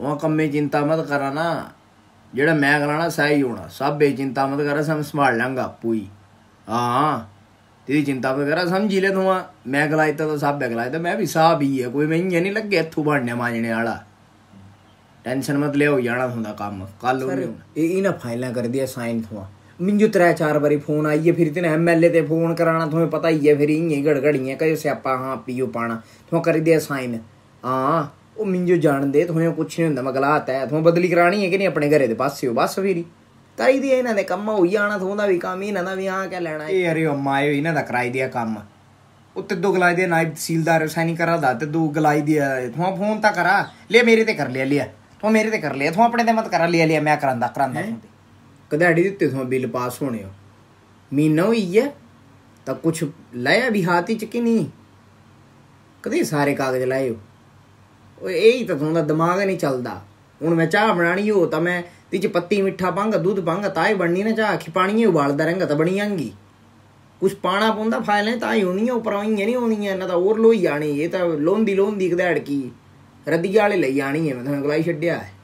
ਉਹ ਕੰਮੇ ਚਿੰਤਾ ਮਤ ਕਰਾਣਾ ਜਿਹੜਾ ਮੈਂ ਕਰਾਣਾ ਸਹੀ ਹੋਣਾ ਸਭ ਇਹ चिंता मत करा सब संभाल ਲਾਂਗਾ ਆਪੂ ਹੀ ਹਾਂ तेरी चिंता वगैरह समझी ले तुआ मैं गलायता तो साहब गलायता तो मैं भी साहब ही है कोई मैं इं नहीं लगे इतू भांडे मांजने आला टेंशन मत ले जाना होंगे काम कल इन्हें फाइलें कर दिया साइन थुआ मिंजू त्रै चार बारी फोन आई है फिर तेने एम एल ए फोन कराना तुम्हें पता ही है फिर इं गड़गड़ियाँ कहीं स्यापा हाँ पीओ पाना तुम कर दिया साइन हाँ ਉਹ ਮਿੰਜੋ ਜਾਣਦੇ ਤੁਹਾਨੂੰ ਕੁਛ ਨਹੀਂ ਹੁੰਦਾ ਮਗਲਾਤ ਹੈ ਤੁਹਾਨੂੰ ਬਦਲੀ ਕਰਾਣੀ ਹੈ ਕਿ ਨਹੀਂ ਆਪਣੇ ਘਰੇ ਦੇ ਪਾਸੇ ਹੋ ਬਸ ਵੀਰੀ ਕਰਾਈ ਦੀ ਇਹਨਾਂ ਦੇ ਕੰਮ ਹੋਈ ਆਣਾ ਤੁਹਾਨੂੰ ਦਾ ਵੀ ਕੰਮ ਇਹਨਾਂ ਦਾ ਵੀ ਆ ਕੇ ਲੈਣਾ ਇਹ ਅਰੇ ਅੰਮਾ ਇਹ ਇਹਨਾਂ ਦਾ ਕਰਾਈ ਦਿਆ ਕੰਮ ਉੱਤੇ ਦੋ ਗਲਾਈ ਦੇ ਨਾਇਬ ਸੀਲਦਾਰ ਸਾਈਨ ਕਰਾ ਦਾ ਤੇ ਦੋ ਗਲਾਈ ਦੀ ਤੁਹਾਨੂੰ ਫੋਨ ਤਾਂ ਕਰਾ ਲੈ ਮੇਰੇ ਤੇ ਕਰ ਲਿਆ ਲਿਆ ਤੂੰ ਮੇਰੇ ਤੇ ਕਰ ਲਿਆ ਤੂੰ ਆਪਣੇ ਤੇ ਮਤ ਕਰਾ ਲਿਆ ਲਿਆ ਮੈਂ ਕਰਾਂਦਾ ਕਰਾਂਦਾ ਕਦਾੜੀ ਦਿੱਤੇ ਤੁਹਾਨੂੰ ਬਿੱਲ ਪਾਸ ਹੋਣੇ ਹੋ ਮਹੀਨਾ ਹੋਈ ਹੈ ਤਾਂ ਕੁਛ ਲਾਇਆ ਵੀ ਹਾਤੀ ਚ ਕਿ ਨਹੀਂ ਕਦੇ ਸਾਰੇ ਕਾਗਜ਼ ਲਾਏ ਹੋ ਇਹ ਹੀ ਤਾਂ ਤੁਹਾਡਾ ਦਿਮਾਗ ਨਹੀਂ ਚੱਲਦਾ ਹੁਣ ਮੈਂ ਚਾਹ ਬਣਾਣੀ ਹੋ ਤਾਂ ਮੈਂ ਤੇ ਚ ਪੱਤੀ ਮਿੱਠਾ ਪਾਂਗਾ ਦੁੱਧ ਪਾਂਗਾ ਤਾਂ ਹੀ ਬਣਨੀ ਨਾ ਚਾਹ ਕਿ ਪਾਣੀ ਉਬਾਲਦਾ ਰਹਿੰਗਾ ਤਾਂ ਬਣੀ ਆਂਗੀ ਕੁਛ ਪਾਣਾ ਪੁੰਦਾ ਫਾਇਲੇ ਤਾਂ ਹੀ ਹੋਣੀ ਉਪਰ ਪਰਾਈਆਂ ਨਹੀਂ ਹੋਣੀਆਂ ਨਾ ਤਾਂ ਹੋਰ ਲੋਈ ਆਣੀ ਇਹ ਤਾਂ ਲੋਂਦੀ ਲੋਂਦੀ ਕਦੜ ਕੀ ਰੱਦੀ ਵਾਲੇ ਲਈ ਆਣੀ ਹੈ ਮੈਂ ਤੁਹਾਨੂੰ ਗਲਾਈ ਛੱਡਿਆ ਹੈ